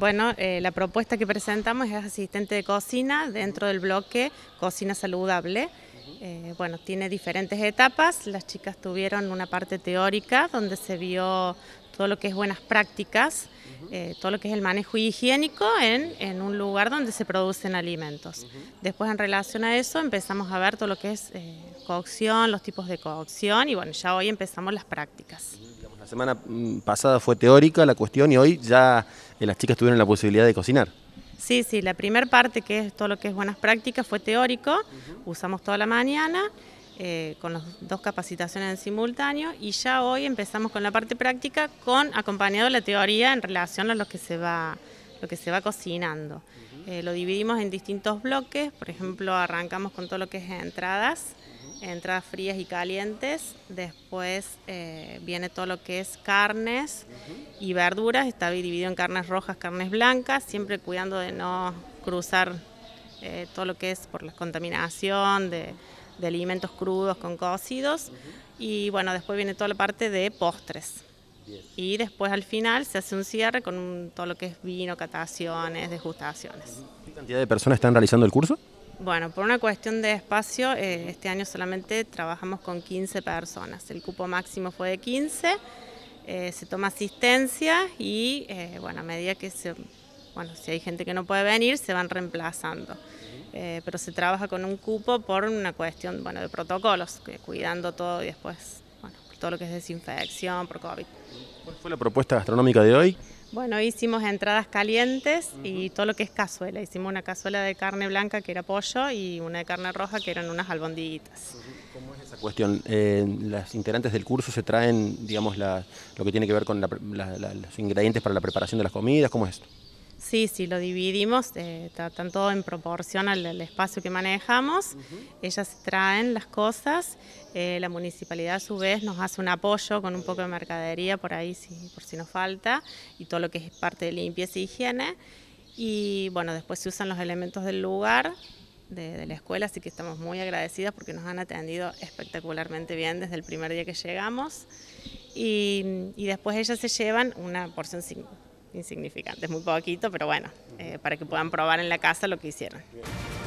Bueno, eh, la propuesta que presentamos es asistente de cocina dentro del bloque Cocina Saludable. Eh, bueno, tiene diferentes etapas. Las chicas tuvieron una parte teórica donde se vio todo lo que es buenas prácticas, eh, todo lo que es el manejo higiénico en, un lugar donde se producen alimentos. Después en relación a eso empezamos a ver todo lo que es cocción, los tipos de cocción y bueno, ya hoy empezamos las prácticas. La semana mm, pasada fue teórica la cuestión y hoy ya eh, las chicas tuvieron la posibilidad de cocinar. Sí, sí, la primera parte, que es todo lo que es buenas prácticas, fue teórico, usamos toda la mañana, eh, con las dos capacitaciones en simultáneo, y ya hoy empezamos con la parte práctica, con acompañado de la teoría en relación a lo que se va, lo que se va cocinando. Eh, lo dividimos en distintos bloques, por ejemplo, arrancamos con todo lo que es entradas, entradas frías y calientes, después eh, viene todo lo que es carnes y verduras, está dividido en carnes rojas, carnes blancas, siempre cuidando de no cruzar eh, todo lo que es por la contaminación de, alimentos crudos con cocidos y bueno, después viene toda la parte de postres. Y después al final se hace un cierre con todo lo que es vino, cataciones, degustaciones. ¿Qué cantidad de personas están realizando el curso? Bueno, por una cuestión de espacio, eh, este año solamente trabajamos con 15 personas. El cupo máximo fue de 15, eh, se toma asistencia y, eh, bueno, a medida que se, bueno, si hay gente que no puede venir, se van reemplazando. pero se trabaja con un cupo por una cuestión, bueno, de protocolos, cuidando todo y después bueno, por todo lo que es desinfección, por COVID. ¿Cuál fue la propuesta gastronómica de hoy? Bueno, hicimos entradas calientes y todo lo que es cazuela. Hicimos una cazuela de carne blanca que era pollo y una de carne roja que eran unas albondiguitas. ¿Cómo es esa cuestión? Eh, las integrantes del curso se traen, digamos, lo que tiene que ver con los ingredientes para la preparación de las comidas. ¿Cómo es esto? Sí, sí, lo dividimos, eh, tratan todo en proporción al, espacio que manejamos. Ellas traen las cosas, eh, la municipalidad a su vez nos hace un apoyo con un poco de mercadería por ahí, si, por si nos falta, y todo lo que es parte de limpieza y higiene. Y bueno, después se usan los elementos del lugar, de, la escuela, así que estamos muy agradecidas porque nos han atendido espectacularmente bien desde el primer día que llegamos. Y, y después ellas se llevan una porción sin, insignificante, es muy poquito, pero bueno, eh, para que puedan probar en la casa lo que hicieron.